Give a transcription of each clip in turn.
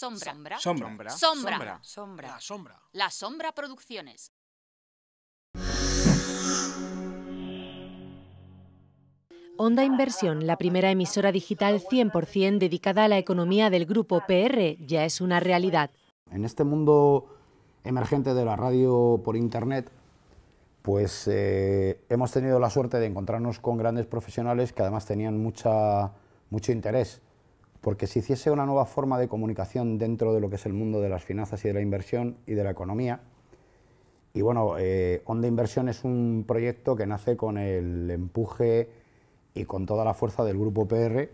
Sombra. Sombra. Sombra. Sombra. La Sombra. La Sombra Producciones. Onda Inversión, la primera emisora digital 100% dedicada a la economía del grupo PR, ya es una realidad. En este mundo emergente de la radio por Internet, pues eh, hemos tenido la suerte de encontrarnos con grandes profesionales que además tenían mucho interés porque si hiciese una nueva forma de comunicación dentro de lo que es el mundo de las finanzas y de la inversión y de la economía. Y bueno, eh, Onda Inversión es un proyecto que nace con el empuje y con toda la fuerza del grupo PR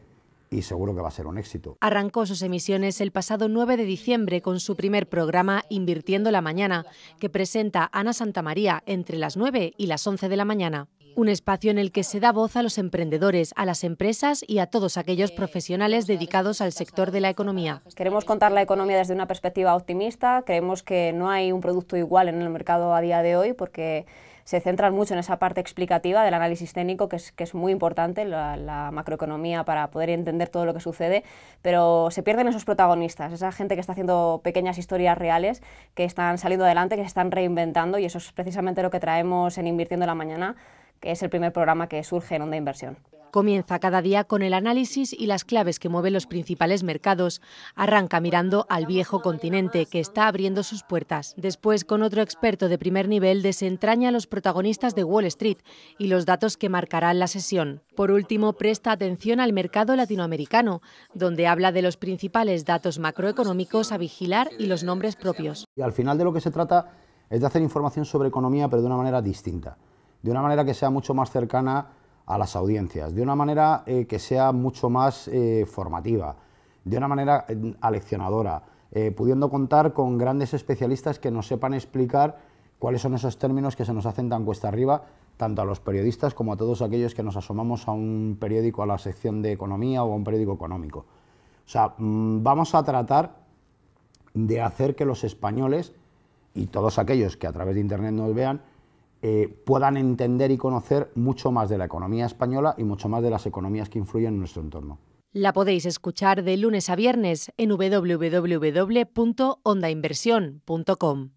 y seguro que va a ser un éxito. Arrancó sus emisiones el pasado 9 de diciembre con su primer programa Invirtiendo la Mañana, que presenta Ana Santa María entre las 9 y las 11 de la mañana. Un espacio en el que se da voz a los emprendedores, a las empresas y a todos aquellos profesionales dedicados al sector de la economía. Queremos contar la economía desde una perspectiva optimista. Creemos que no hay un producto igual en el mercado a día de hoy porque se centran mucho en esa parte explicativa del análisis técnico, que es, muy importante, la, la, macroeconomía, para poder entender todo lo que sucede, pero se pierden esos protagonistas, esa gente que está haciendo pequeñas historias reales, que están saliendo adelante, que se están reinventando, y eso es precisamente lo que traemos en Invirtiendo la Mañana, que es el primer programa que surge en Onda Inversión. Comienza cada día con el análisis y las claves que mueven los principales mercados. Arranca mirando al viejo continente que está abriendo sus puertas. Después, con otro experto de primer nivel, desentraña a los protagonistas de Wall Street y los datos que marcarán la sesión. Por último, presta atención al mercado latinoamericano, donde habla de los principales datos macroeconómicos a vigilar y los nombres propios. Y al final de lo que se trata es de hacer información sobre economía, pero de una manera distinta de una manera que sea mucho más cercana a las audiencias, de una manera eh, que sea mucho más eh, formativa, de una manera mm, aleccionadora, eh, pudiendo contar con grandes especialistas que nos sepan explicar cuáles son esos términos que se nos hacen tan cuesta arriba, tanto a los periodistas como a todos aquellos que nos asomamos a un periódico, a la sección de economía o a un periódico económico. O sea, mm, vamos a tratar de hacer que los españoles y todos aquellos que a través de Internet nos vean, eh, puedan entender y conocer mucho más de la economía española y mucho más de las economías que influyen en nuestro entorno. La podéis escuchar de lunes a viernes en www.ondainversión.com.